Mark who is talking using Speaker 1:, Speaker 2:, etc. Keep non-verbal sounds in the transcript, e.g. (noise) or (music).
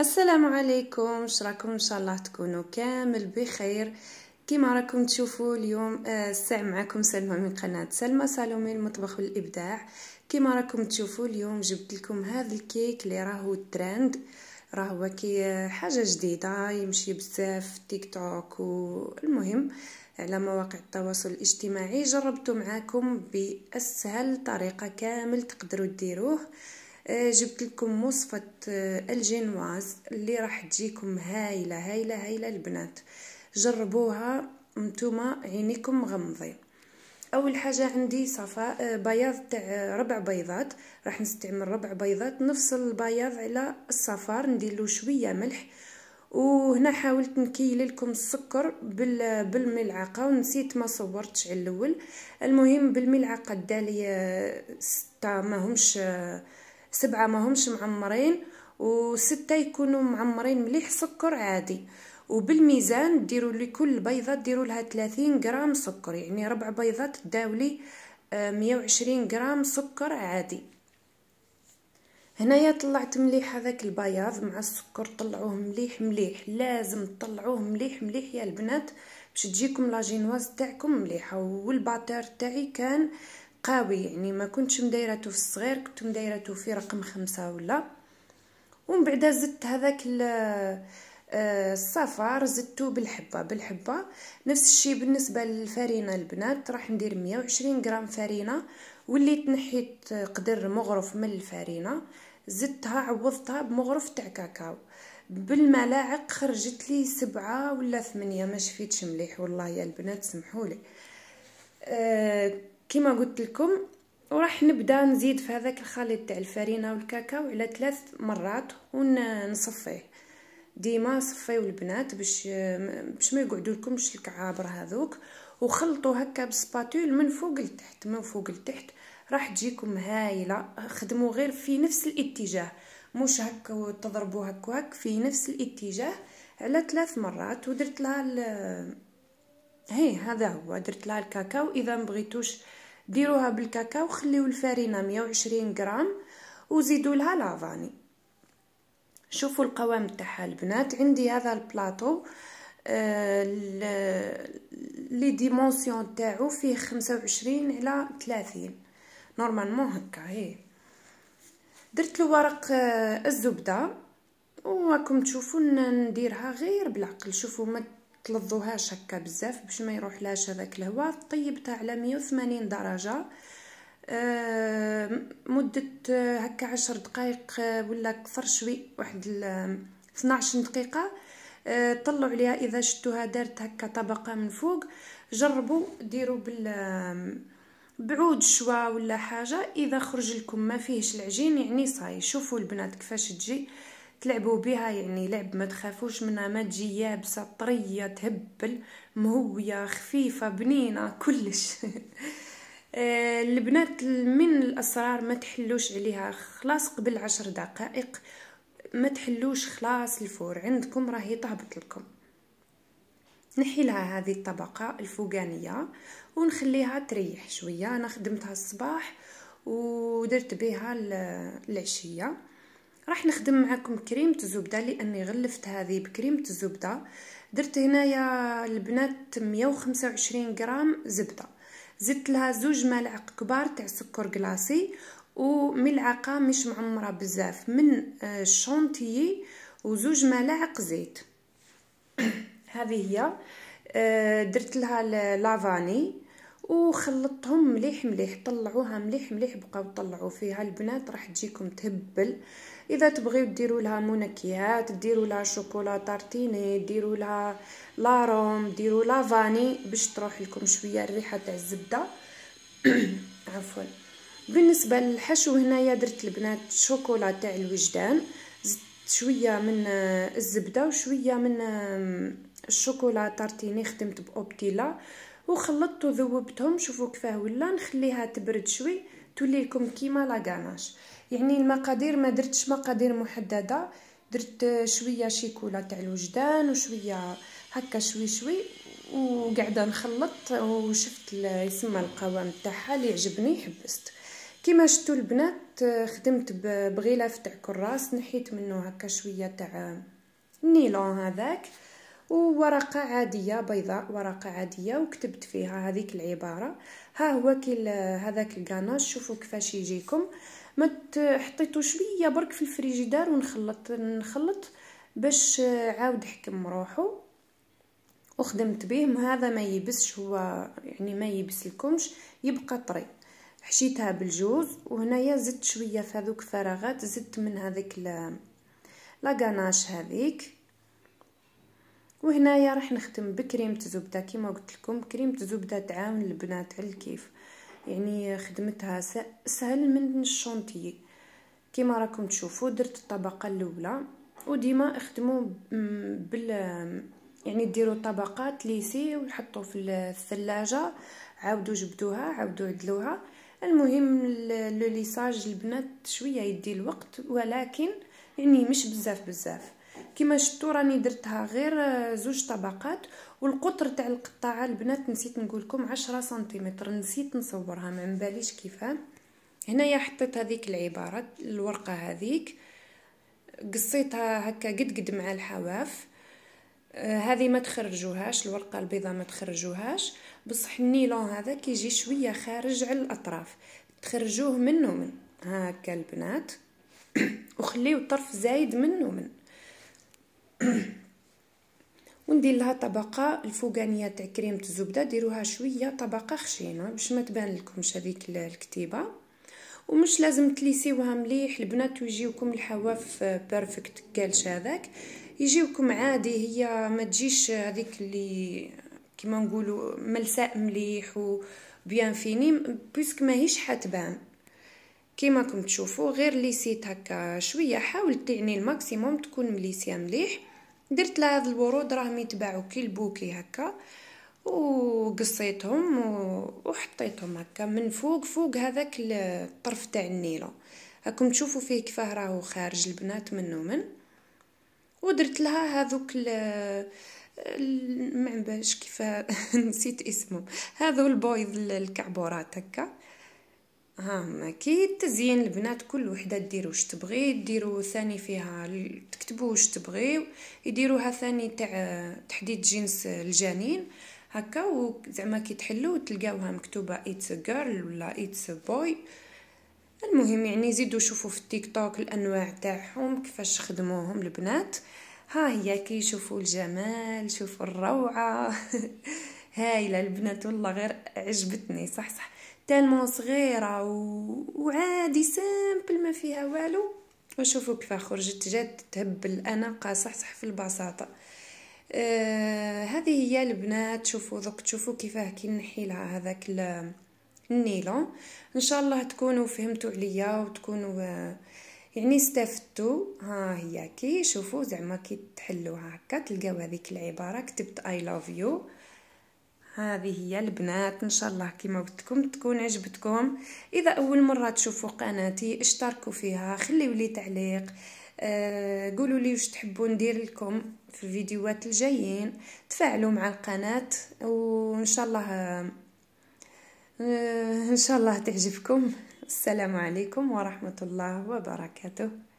Speaker 1: السلام عليكم شراكم ان شاء الله تكونوا كامل بخير كما راكم تشوفوا اليوم آه، الساعة معكم سلمى من قناة سلمى سالومي المطبخ والابداع كما راكم تشوفوا اليوم جبت لكم هذا الكيك اللي راهو ترند راهو كي آه، حاجة جديدة يمشي بزاف تيك توك والمهم على مواقع التواصل الاجتماعي جربته معاكم بأسهل طريقة كامل تقدروا ديروه آه، جبت لكم وصفة آه، الجينواز اللي راح تجيكم هايلة هايلة هايلة البنات جربوها نتوما عينيكم مغمضين اول حاجه عندي صفاء آه، بياض تاع ربع بيضات راح نستعمل ربع بيضات نفصل البياض على الصفار ندير له شويه ملح وهنا حاولت نكيل لكم السكر بالملعقه ونسيت ما صورتش على الاول المهم بالملعقه دالي ستة ما همش سبعة ما همش معمرين وستة يكونوا معمرين مليح سكر عادي وبالميزان ديروا لكل بيضة ديروا لها 30 غرام سكر يعني ربع بيضة تداولي 120 آه، غرام سكر عادي هنايا طلعت مليح هذاك البياض مع السكر طلعوه مليح مليح لازم تطلعوه مليح مليح يا البنات باش تجيكم لاجينواز تاعكم مليحه والباتير تاعي كان قوي يعني ما كنتش مدايرته في الصغير كنت مدايرته في رقم خمسة ولا ومن بعد زدت هذاك آه، الصفار زدته بالحبة بالحبة نفس الشي بالنسبة للفارينة البنات راح ندير مية وعشرين غرام فارينة واللي نحيت قدر مغرف من الفارينة زدتها عوضتها بمغرف تاع كاكاو بالملاعق خرجت لي سبعة ولا ثمانية ما شفيتش مليح والله يا البنات سمحولي أه كما قلت لكم وراح نبدا نزيد في هذاك الخليط تاع الفرينه والكاكاو على ثلاث مرات ونصفيه ديما صفيو البنات باش باش ما يقعدوا لكمش الكعابر هذوك وخلطوا هكا بسباتول من فوق لتحت من فوق لتحت راح تجيكم هايله خدموا غير في نفس الاتجاه مش هكا وتضربوا هكا وهك في نفس الاتجاه على ثلاث مرات ودرت لها هي هذا هو درت لها الكاكاو اذا ما بغيتوش ديروها بالكاكاو خليو الفرينه 120 غرام وزيدوا لها لافاني شوفوا القوام تاعها البنات عندي هذا البلاطو آه، لي ديمونسيون تاعو فيه 25 على 30 نورمالمون هكا هي إيه. درت له ورق آه، الزبده وراكم تشوفوا نديرها غير بالعقل شوفوا ما تلظوهاش هكا بزاف باش ما يروح لاش هذاك الهواء طيبتها على 180 درجه آه، مده آه، هكا 10 دقائق آه، ولا كثر شوي واحد 12 دقيقه طلعوا عليها اذا شتوها دارت هكا طبقه من فوق جربوا ديروا بال بعود شوا ولا حاجه اذا خرج لكم ما فيهش العجين يعني صاي شوفوا البنات كيفاش تجي تلعبوا بها يعني لعب ما تخافوش منها ما تجي يابسه طريه تهبل مهويه خفيفه بنينه كلش (laughs) آه، البنات من الاسرار ما تحلوش عليها خلاص قبل عشر دقائق ما تحلوش خلاص الفور عندكم راهي تهبط لكم نحي لها هذه الطبقة الفوقانية ونخليها تريح شوية أنا خدمتها الصباح ودرت بها العشية راح نخدم معكم كريمة الزبدة لاني غلفت هذه بكريمة الزبدة درت هنايا البنات 125 غرام زبدة زدت لها زوج ملاعق كبار تاع سكر كلاصي وملعقة مش معمرة بزاف من الشونتيي آه، وزوج ملاعق زيت (clears throat) هذه هي آه، درت لها لافاني وخلطتهم مليح مليح طلعوها مليح مليح بقاو طلعوا فيها البنات راح تجيكم تهبل اذا تبغيو ديروا لها منكهات ديروا لها شوكولا تارتيني ديروا لها لاروم ديروا لها فاني باش تروح لكم شويه الريحه تاع الزبده (coughs) عفوا بالنسبه للحشو هنايا درت البنات شوكولا تاع الوجدان زدت شويه من آه، الزبده وشويه من الشوكولا تارتيني خدمت باوبتيلا وخلطت وذوبتهم شوفوا كفاه ولا نخليها تبرد شوي تولي لكم كيما لاكاناش يعني المقادير ما درتش مقادير محدده درت شويه شيكولا تاع الوجدان وشويه هكا شوي شوي وقاعده نخلط وشفت يسمى القوام تاعها اللي عجبني حبست كيما شفتوا البنات خدمت بغلاف تاع كراس نحيت منه هكا شويه تاع النيلون هذاك وورقة عادية بيضاء ورقة عادية وكتبت فيها هذيك العبارة ها هو كل هذاك القناش شوفوا كيفاش يجيكم ما تحطيتو شويه برك في الفريجيدار ونخلط نخلط باش عاود حكم روحو وخدمت به هذا ما يبسش هو يعني ما يبس لكمش يبقى طري حشيتها بالجوز وهنايا زدت شويه في هذوك الفراغات زدت من هذيك لا كاناش هذيك وهنايا راح نختم بكريمه زبده كما قلت لكم كريمه زبده تعاون البنات على الكيف يعني خدمتها سهل من الشونتي كما راكم تشوفوا درت الطبقه الاولى وديما اخدموا بال يعني ديروا طبقات ليسي وحطوا في الثلاجه عاودوا جبدوها عاودوا عدلوها المهم لو ليساج البنات شويه يدي الوقت ولكن يعني مش بزاف بزاف كيما شفتوا راني درتها غير آه، زوج طبقات والقطر تاع القطاعه البنات نسيت نقول لكم 10 سنتيمتر نسيت نصورها ما نباليش كيفاه هنايا حطيت هذيك العباره الورقه هذيك قصيتها هكا قد قد مع الحواف آه، هذه ما تخرجوهاش الورقه البيضاء ما تخرجوهاش بصح النيلون هذا كيجي شويه خارج على الاطراف تخرجوه من هكا البنات (coughs) وخليو طرف زايد من ومن (clears throat) وندير لها طبقه الفوقانيه تاع كريمه الزبده ديروها شويه طبقه خشينه باش ما تبان لكمش هذيك الكتيبه ومش لازم تليسيوها مليح البنات ويجيوكم الحواف بيرفكت كالش هذاك يجيوكم عادي هي ما تجيش هذيك اللي كيما نقولوا ملساء مليح وبيان فيني بيسك ماهيش حتبان كيما راكم تشوفوا غير ليسيت هكا شويه حاول يعني الماكسيموم تكون مليسيه مليح درت لها هاد الورود راهم يتباعوا كي البوكي هكا وقصيتهم وحطيتهم هكا من فوق فوق هذاك الطرف تاع النيلو راكم تشوفوا فيه كيفاه راهو خارج البنات منه من ودرت لها هذوك ما باش كيف (laughs) نسيت اسمه هذو البويض الكعبورات هكا ها كي التزيين البنات كل وحده دير واش تبغي ديروا ثاني فيها تكتبوا واش تبغيو يديروها ثاني تاع تحديد جنس الجنين هكا وزعما كي تحلو تلقاوها مكتوبه اتس جيرل ولا اتس بوي المهم يعني زيدوا شوفوا في التيك توك الانواع تاعهم كيفاش خدموهم البنات ها هي كي يشوفوا الجمال شوفوا الروعه (laughs) هايله البنات والله غير عجبتني صح صح تالمون صغيرة و... وعادي سامبل ما فيها والو وشوفوا كيف خرجت جات تهبل انا قاصحصح في البساطة آه هذه هي البنات شوفوا دوك تشوفوا كيفاه كي نحي لها هذاك النيلون ان شاء الله تكونوا فهمتوا عليا وتكونوا آه يعني استفدتوا ها هي كي شوفوا زعما كي تحلوها هكا تلقاو هذيك العباره كتبت اي لاف يو هذه هي البنات ان شاء الله كما قلت لكم تكون عجبتكم اذا اول مره تشوفوا قناتي اشتركوا فيها خليوا لي تعليق آه قولوا لي واش تحبوا ندير لكم في الفيديوهات الجايين تفاعلوا مع القناه وان شاء الله آه ان شاء الله تعجبكم السلام عليكم ورحمه الله وبركاته